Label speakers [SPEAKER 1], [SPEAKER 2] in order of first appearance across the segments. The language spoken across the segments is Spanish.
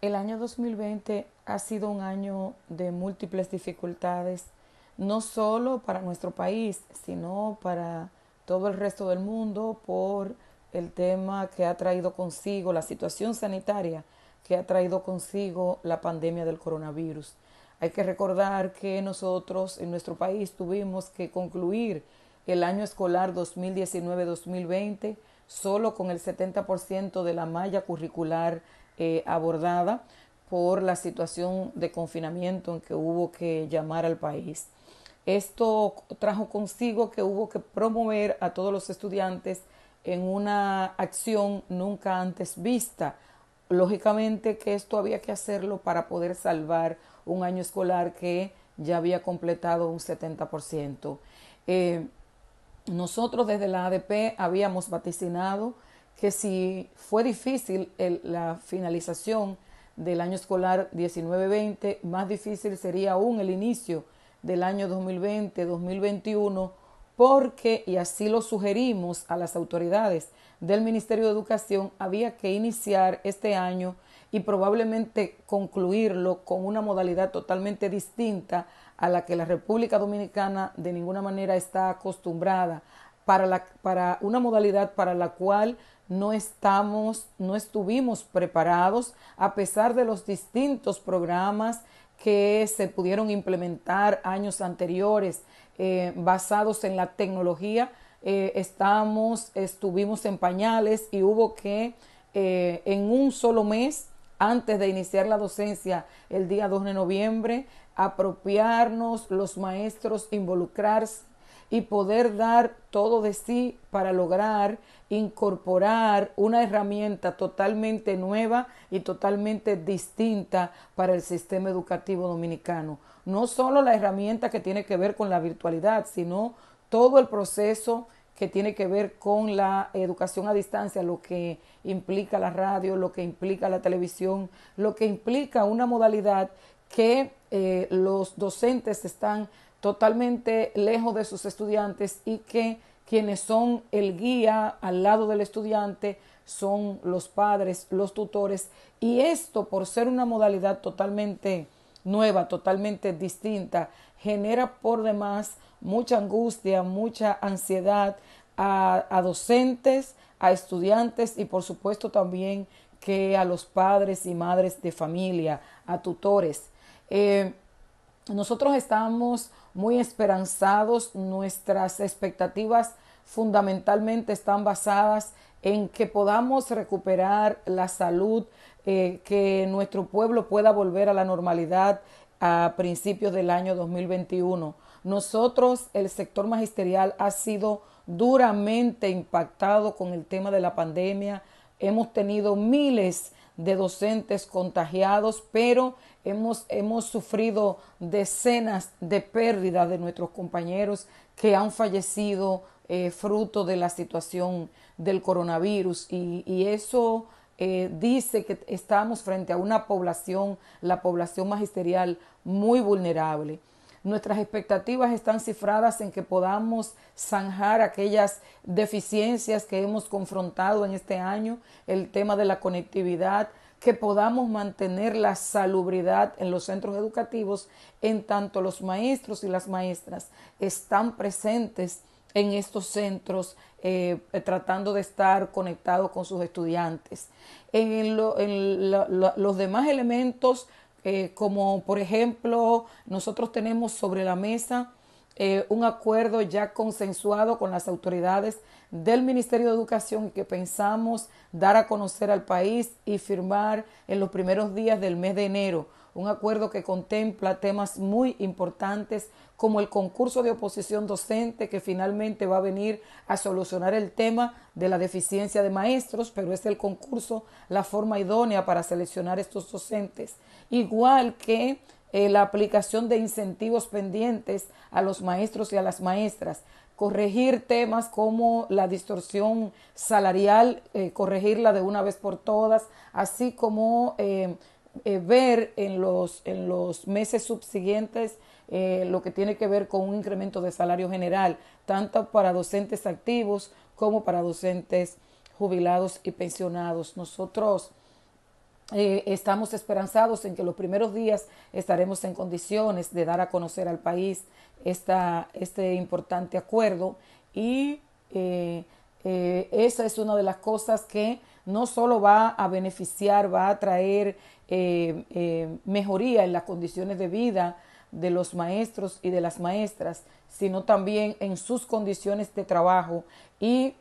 [SPEAKER 1] El año 2020 ha sido un año de múltiples dificultades, no solo para nuestro país, sino para todo el resto del mundo por el tema que ha traído consigo la situación sanitaria que ha traído consigo la pandemia del coronavirus. Hay que recordar que nosotros en nuestro país tuvimos que concluir el año escolar 2019-2020 solo con el 70% de la malla curricular eh, abordada por la situación de confinamiento en que hubo que llamar al país. Esto trajo consigo que hubo que promover a todos los estudiantes en una acción nunca antes vista. Lógicamente que esto había que hacerlo para poder salvar un año escolar que ya había completado un 70%. Eh, nosotros desde la ADP habíamos vaticinado que si fue difícil la finalización del año escolar 19-20, más difícil sería aún el inicio del año 2020-2021 porque, y así lo sugerimos a las autoridades del Ministerio de Educación, había que iniciar este año y probablemente concluirlo con una modalidad totalmente distinta a la que la República Dominicana de ninguna manera está acostumbrada, para, la, para una modalidad para la cual no estamos, no estuvimos preparados a pesar de los distintos programas que se pudieron implementar años anteriores eh, basados en la tecnología. Eh, estamos, estuvimos en pañales y hubo que eh, en un solo mes, antes de iniciar la docencia el día 2 de noviembre, apropiarnos los maestros, involucrarse y poder dar todo de sí para lograr incorporar una herramienta totalmente nueva y totalmente distinta para el sistema educativo dominicano. No solo la herramienta que tiene que ver con la virtualidad, sino todo el proceso que tiene que ver con la educación a distancia, lo que implica la radio, lo que implica la televisión, lo que implica una modalidad que eh, los docentes están totalmente lejos de sus estudiantes y que quienes son el guía al lado del estudiante son los padres, los tutores, y esto por ser una modalidad totalmente nueva, totalmente distinta, genera por demás mucha angustia, mucha ansiedad a docentes, a estudiantes y por supuesto también que a los padres y madres de familia, a tutores. Eh, nosotros estamos muy esperanzados, nuestras expectativas fundamentalmente están basadas en que podamos recuperar la salud, eh, que nuestro pueblo pueda volver a la normalidad a principios del año 2021. Nosotros, el sector magisterial, ha sido duramente impactado con el tema de la pandemia. Hemos tenido miles de de docentes contagiados, pero hemos, hemos sufrido decenas de pérdidas de nuestros compañeros que han fallecido eh, fruto de la situación del coronavirus y, eso eh, dice que estamos frente a una población, la población magisterial, muy vulnerable. Nuestras expectativas están cifradas en que podamos zanjar aquellas deficiencias que hemos confrontado en este año, el tema de la conectividad, que podamos mantener la salubridad en los centros educativos en tanto los maestros y las maestras están presentes en estos centros eh, tratando de estar conectados con sus estudiantes. En, los demás elementos eh, como por ejemplo nosotros tenemos sobre la mesa eh, un acuerdo ya consensuado con las autoridades del Ministerio de Educación que pensamos dar a conocer al país y firmar en los primeros días del mes de enero. Un acuerdo que contempla temas muy importantes como el concurso de oposición docente que finalmente va a venir a solucionar el tema de la deficiencia de maestros, pero es el concurso la forma idónea para seleccionar estos docentes. Igual que eh, la aplicación de incentivos pendientes a los maestros y a las maestras, corregir temas como la distorsión salarial, eh, corregirla de una vez por todas, así como eh, ver en los, en los meses subsiguientes lo que tiene que ver con un incremento de salario general, tanto para docentes activos como para docentes jubilados y pensionados. Nosotros eh, estamos esperanzados en que los primeros días estaremos en condiciones de dar a conocer al país este importante acuerdo y eh, eh, esa es una de las cosas que no solo va a beneficiar, va a traer mejoría en las condiciones de vida de los maestros y de las maestras, sino también en sus condiciones de trabajo y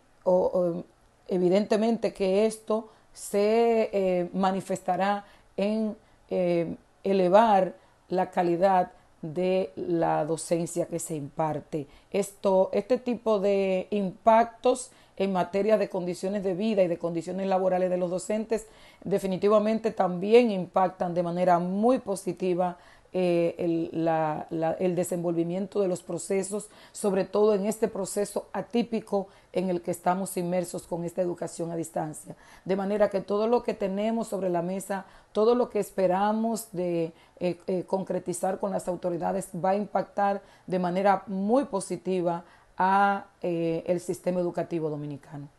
[SPEAKER 1] evidentemente que esto se eh, manifestará en eh, elevar la calidad de la docencia que se imparte. Esto, este tipo de impactos en materia de condiciones de vida y de condiciones laborales de los docentes definitivamente también impactan de manera muy positiva eh, el, la, desenvolvimiento de los procesos, sobre todo en este proceso atípico en el que estamos inmersos con esta educación a distancia. De manera que todo lo que tenemos sobre la mesa, todo lo que esperamos de eh, eh, concretizar con las autoridades va a impactar de manera muy positiva a eh, el sistema educativo dominicano.